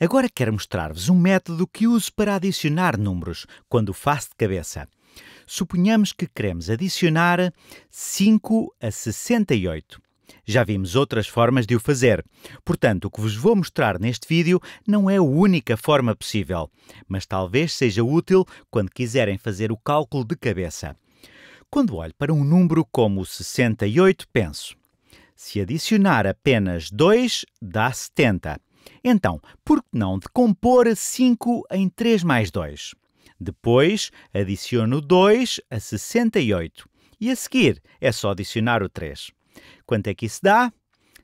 Agora quero mostrar-vos um método que uso para adicionar números, quando faço de cabeça. Suponhamos que queremos adicionar 5 a 68. Já vimos outras formas de o fazer, portanto, o que vos vou mostrar neste vídeo não é a única forma possível, mas talvez seja útil quando quiserem fazer o cálculo de cabeça. Quando olho para um número como 68, penso: se adicionar apenas 2, dá 70. Então, por que não decompor 5 em 3 mais 2? Depois, adiciono 2 a 68. E a seguir, é só adicionar o 3. Quanto é que isso dá?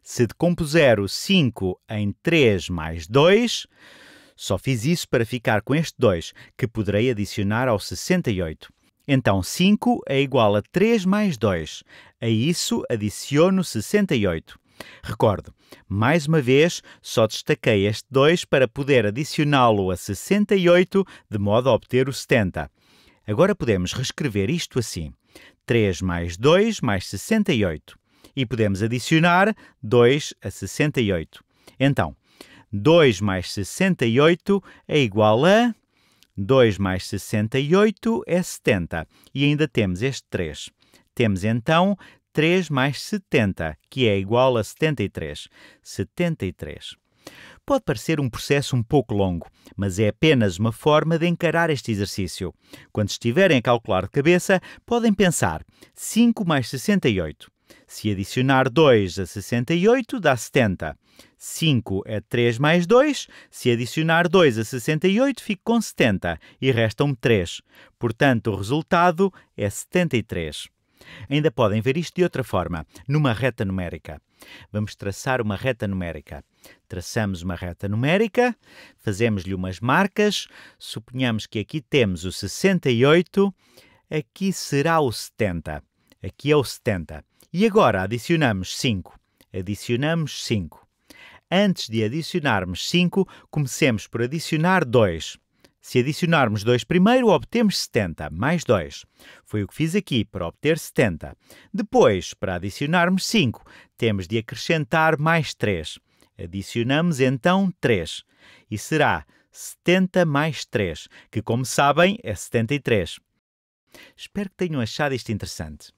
Se decompuser o 5 em 3 mais 2, só fiz isso para ficar com este 2, que poderei adicionar ao 68. Então 5 é igual a 3 mais 2. A isso adiciono 68. Recordo, mais uma vez, só destaquei este 2 para poder adicioná-lo a 68 de modo a obter o 70. Agora podemos reescrever isto assim: 3 mais 2 mais 68. E podemos adicionar 2 a 68. Então, 2 mais 68 é igual a. 2 mais 68 é 70. E ainda temos este 3. Temos então 3 mais 70, que é igual a 73. 73. Pode parecer um processo um pouco longo, mas é apenas uma forma de encarar este exercício. Quando estiverem a calcular de cabeça, podem pensar 5 mais 68. Se adicionar 2 a 68, dá 70. 5 é 3 mais 2. Se adicionar 2 a 68, fico com 70 e restam-me 3. Portanto, o resultado é 73. Ainda podem ver isto de outra forma, numa reta numérica. Vamos traçar uma reta numérica. Traçamos uma reta numérica, fazemos-lhe umas marcas, suponhamos que aqui temos o 68, aqui será o 70. Aqui é o 70. E agora adicionamos 5. Adicionamos 5. Antes de adicionarmos 5, comecemos por adicionar 2. Se adicionarmos 2 primeiro, obtemos 70, mais 2. Foi o que fiz aqui, para obter 70. Depois, para adicionarmos 5, temos de acrescentar mais 3. Adicionamos então 3. E será 70 mais 3, que, como sabem, é 73. Espero que tenham achado isto interessante.